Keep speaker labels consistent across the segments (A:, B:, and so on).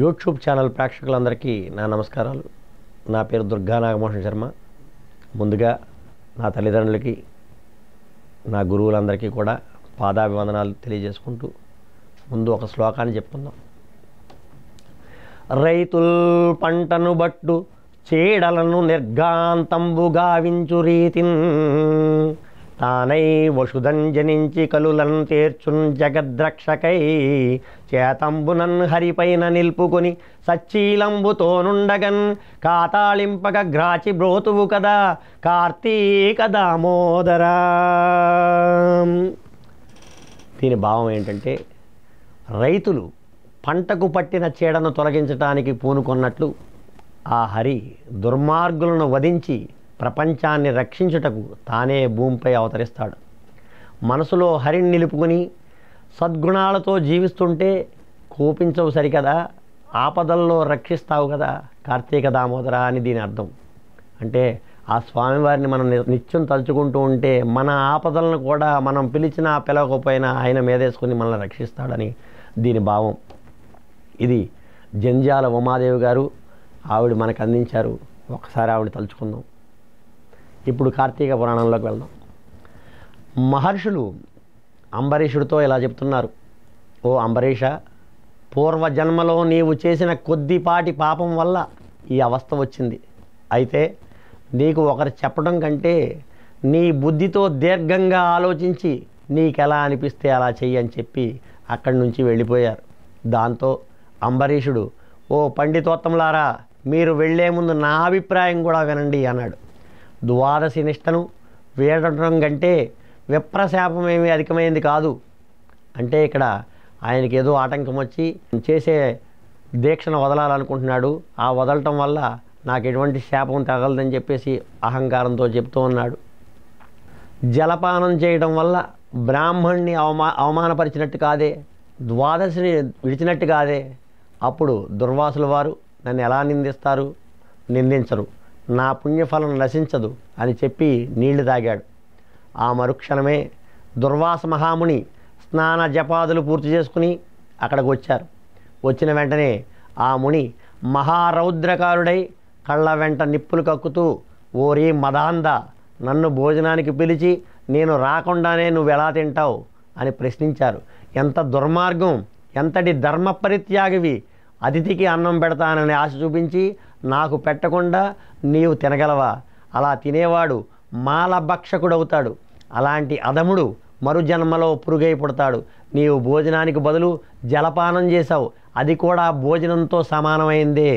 A: YouTube channel ప్రేక్షకులందరికీ నా నమస్కారాలు నా పేరు దుర్గా నాగమోహన్ శర్మ ముందుగా నా తల్లిదండ్రులకి నా గురువులందరికీ కూడా పాదాభివందనాలు తెలియజేసుకుంటూ ముందు ఒక శ్లోకాన్ని చెప్పుకుందాం రైతుల్ పంటను బట్టు చీడలను గావించు రీతిన్ తానై జనించి కలులన్ తీర్చున్ జగద్రక్షకై చేతంబునన్ హరిపైన నిల్పుకొని సచ్చీలంబుతోనుండగన్ కాతాళింపక గ్రాచి బ్రోతువు కదా కార్తీక దామోదరా దీని భావం ఏంటంటే రైతులు పంటకు పట్టిన చీడను తొలగించడానికి పూనుకొన్నట్లు ఆ హరి దుర్మార్గులను వధించి ప్రపంచాన్ని రక్షించుటకు తానే భూమిపై అవతరిస్తాడు మనసులో హరిని నిలుపుకుని సద్గుణాలతో జీవిస్తుంటే కోపించవు సరికదా ఆపదల్లో రక్షిస్తావు కదా కార్తీక దామోదర అని దీని అర్థం అంటే ఆ స్వామివారిని మనం నిత్యం తలుచుకుంటూ ఉంటే మన ఆపదలను కూడా మనం పిలిచినా పిలవకపోయినా ఆయన మీదేసుకుని మనల్ని రక్షిస్తాడని దీని భావం ఇది జంజాల ఉమాదేవి గారు ఆవిడ మనకు అందించారు ఒకసారి ఆవిడ తలుచుకుందాం ఇప్పుడు కార్తీక పురాణంలోకి వెళ్దాం మహర్షులు అంబరీషుడితో ఇలా చెప్తున్నారు ఓ అంబరీష పూర్వజన్మలో నీవు చేసిన కొద్దిపాటి పాపం వల్ల ఈ అవస్థ వచ్చింది అయితే నీకు ఒకరు చెప్పడం కంటే నీ బుద్ధితో దీర్ఘంగా ఆలోచించి నీకెలా అనిపిస్తే అలా చెయ్యి అని చెప్పి అక్కడి నుంచి వెళ్ళిపోయారు దాంతో అంబరీషుడు ఓ పండితోత్తంలారా మీరు వెళ్ళే ముందు నా అభిప్రాయం కూడా వినండి అన్నాడు ద్వాదశి నిష్టను వీడటం కంటే విప్రశాపమేమీ అధికమైంది కాదు అంటే ఇక్కడ ఆయనకి ఏదో ఆటంకం వచ్చి చేసే దీక్షను వదలాలనుకుంటున్నాడు ఆ వదలటం వల్ల నాకు ఎటువంటి శాపం తగలదని చెప్పేసి అహంకారంతో చెప్తూ ఉన్నాడు జలపానం చేయడం వల్ల బ్రాహ్మణ్ణి అవమా అవమానపరిచినట్టు కాదే ద్వాదశిని విడిచినట్టు కాదే అప్పుడు దుర్వాసుల వారు నన్ను ఎలా నిందిస్తారు నిందించరు నా పుణ్యఫలం నశించదు అని చెప్పి నీళ్లు తాగాడు ఆ మరుక్షణమే దుర్వాస మహాముని స్నాన జపాదులు పూర్తి చేసుకుని అక్కడికి వచ్చారు వచ్చిన వెంటనే ఆ ముని మహారౌద్రకారుడై కళ్ళ వెంట నిప్పులు కక్కుతూ ఓరి మదాంద నన్ను భోజనానికి పిలిచి నేను రాకుండానే నువ్వు ఎలా తింటావు అని ప్రశ్నించారు ఎంత దుర్మార్గం ఎంతటి ధర్మ పరిత్యాగివి అతిథికి అన్నం పెడతానని ఆశ చూపించి నాకు పెట్టకుండా నీవు తినగలవా అలా తినేవాడు మాలభక్షకుడవుతాడు అలాంటి అదముడు మరుజన్మలో పురుగై పుడతాడు నీవు భోజనానికి బదులు జలపానం చేశావు అది కూడా భోజనంతో సమానమైందే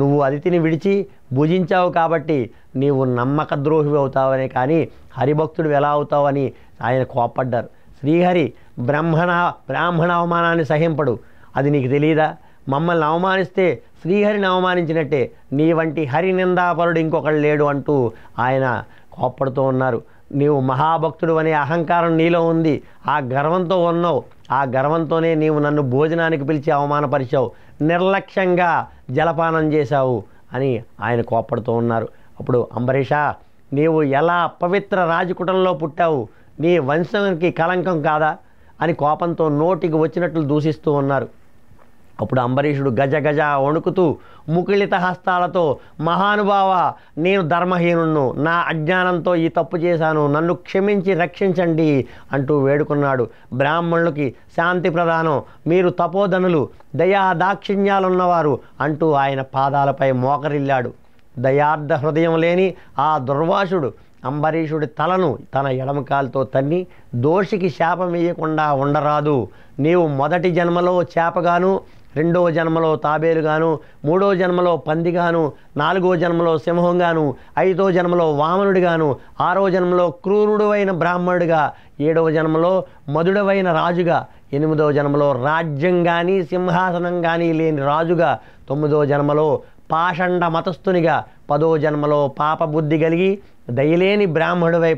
A: నువ్వు అతిథిని విడిచి భుజించావు కాబట్టి నీవు నమ్మక ద్రోహి అవుతావనే కానీ హరిభక్తుడు ఎలా అవుతావని ఆయన కోప్పడ్డారు శ్రీహరి బ్రాహ్మణ బ్రాహ్మణ అవమానాన్ని సహింపడు అది నీకు తెలియదా మమ్మల్ని అవమానిస్తే శ్రీహరిని అవమానించినట్టే నీ వంటి హరి నిందాపరుడు ఇంకొకడు లేడు అంటూ ఆయన కోప్పడుతూ ఉన్నారు నీవు మహాభక్తుడు అనే అహంకారం నీలో ఉంది ఆ గర్వంతో ఉన్నావు ఆ గర్వంతోనే నీవు నన్ను భోజనానికి పిలిచి అవమానపరిచావు నిర్లక్ష్యంగా జలపానం చేశావు అని ఆయన కోప్పడుతూ ఉన్నారు అప్పుడు అంబరీష నీవు ఎలా పవిత్ర రాజకుటంలో పుట్టావు నీ వంశానికి కలంకం కాదా అని కోపంతో నోటికి వచ్చినట్లు దూషిస్తూ ఉన్నారు అప్పుడు అంబరీషుడు గజ గజ వణుకుతూ ముకిళిత హస్తాలతో మహానుభావ నేను ధర్మహీనుణ్ణు నా అజ్ఞానంతో ఈ తప్పు చేశాను నన్ను క్షమించి రక్షించండి అంటూ వేడుకున్నాడు బ్రాహ్మణులకి శాంతి ప్రధానం మీరు తపోధనులు దయా దాక్షిణ్యాలున్నవారు అంటూ ఆయన పాదాలపై మోకరిల్లాడు దయార్థ హృదయం లేని ఆ దుర్వాసుడు అంబరీషుడి తలను తన ఎడమకాలతో తన్ని దోషికి శాపం వేయకుండా ఉండరాదు నీవు మొదటి జన్మలో చేపగాను రెండవ జన్మలో తాబేలుగాను మూడో జన్మలో పందిగాను నాలుగో జన్మలో సింహంగాను ఐదో జన్మలో వామనుడిగాను ఆరో జన్మలో క్రూరుడువైన బ్రాహ్మణుడిగా ఏడవ జన్మలో మధుడవైన రాజుగా ఎనిమిదవ జన్మలో రాజ్యం కానీ సింహాసనం కానీ లేని రాజుగా తొమ్మిదో జన్మలో పాషండ మతస్థునిగా పదో జన్మలో పాపబుద్ధి కలిగి దయలేని బ్రాహ్మణుడవై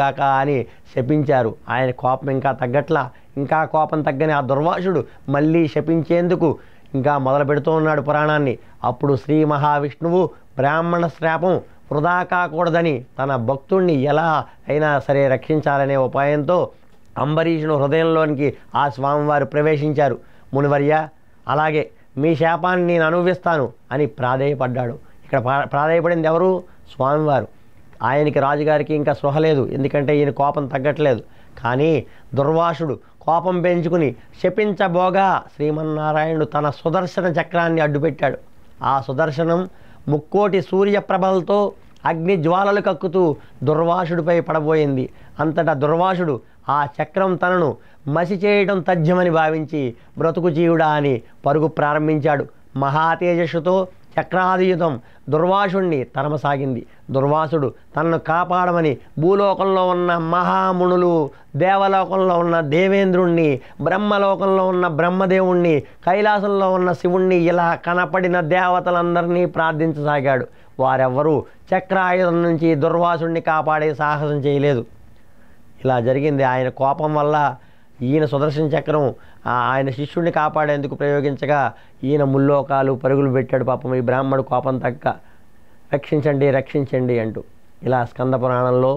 A: కాక అని శపించారు ఆయన కోపం ఇంకా తగ్గట్లా ఇంకా కోపం తగ్గని ఆ దుర్వాసుడు మళ్ళీ శపించేందుకు ఇంకా మొదలు పెడుతూ ఉన్నాడు పురాణాన్ని అప్పుడు శ్రీ మహావిష్ణువు బ్రాహ్మణ శ్రాపం వృధా కాకూడదని తన భక్తుణ్ణి ఎలా అయినా సరే రక్షించాలనే ఉపాయంతో అంబరీషును హృదయంలోనికి ఆ స్వామివారు ప్రవేశించారు మునివర్య అలాగే మీ శాపాన్ని నేను అనుభవిస్తాను అని ప్రాధేయపడ్డాడు ఇక్కడ ప్రా ప్రాధేయపడింది ఎవరు స్వామివారు ఆయనకి రాజుగారికి ఇంకా లేదు ఎందుకంటే ఈయన కోపం తగ్గట్లేదు కానీ దుర్వాసుడు కోపం పెంచుకుని శపించబోగా శ్రీమన్నారాయణుడు తన సుదర్శన చక్రాన్ని అడ్డుపెట్టాడు ఆ సుదర్శనం ముక్కోటి సూర్యప్రభలతో అగ్ని జ్వాలలు కక్కుతూ దుర్వాసుడిపై పడబోయింది అంతటా దుర్వాసుడు ఆ చక్రం తనను మసి చేయడం తథ్యమని భావించి బ్రతుకు జీవుడా అని పరుగు ప్రారంభించాడు మహాతేజస్సుతో చక్రాదియుతం దుర్వాసుణ్ణి తరమసాగింది దుర్వాసుడు తనను కాపాడమని భూలోకంలో ఉన్న మహామునులు దేవలోకంలో ఉన్న దేవేంద్రుణ్ణి బ్రహ్మలోకంలో ఉన్న బ్రహ్మదేవుణ్ణి కైలాసంలో ఉన్న శివుణ్ణి ఇలా కనపడిన దేవతలందరినీ ప్రార్థించసాగాడు వారెవ్వరూ చక్రాయుధం నుంచి దుర్వాసుణ్ణి కాపాడే సాహసం చేయలేదు ఇలా జరిగింది ఆయన కోపం వల్ల ఈయన సుదర్శన చక్రం ఆయన శిష్యుడిని కాపాడేందుకు ప్రయోగించగా ఈయన ముల్లోకాలు పరుగులు పెట్టాడు పాపం ఈ బ్రాహ్మడు కోపం తగ్గ రక్షించండి రక్షించండి అంటూ ఇలా స్కంద పురాణంలో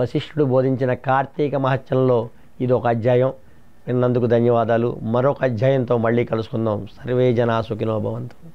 A: వశిష్ఠుడు బోధించిన కార్తీక మహత్యంలో ఇది ఒక అధ్యాయం విన్నందుకు ధన్యవాదాలు మరొక అధ్యాయంతో మళ్ళీ కలుసుకుందాం సర్వే జనా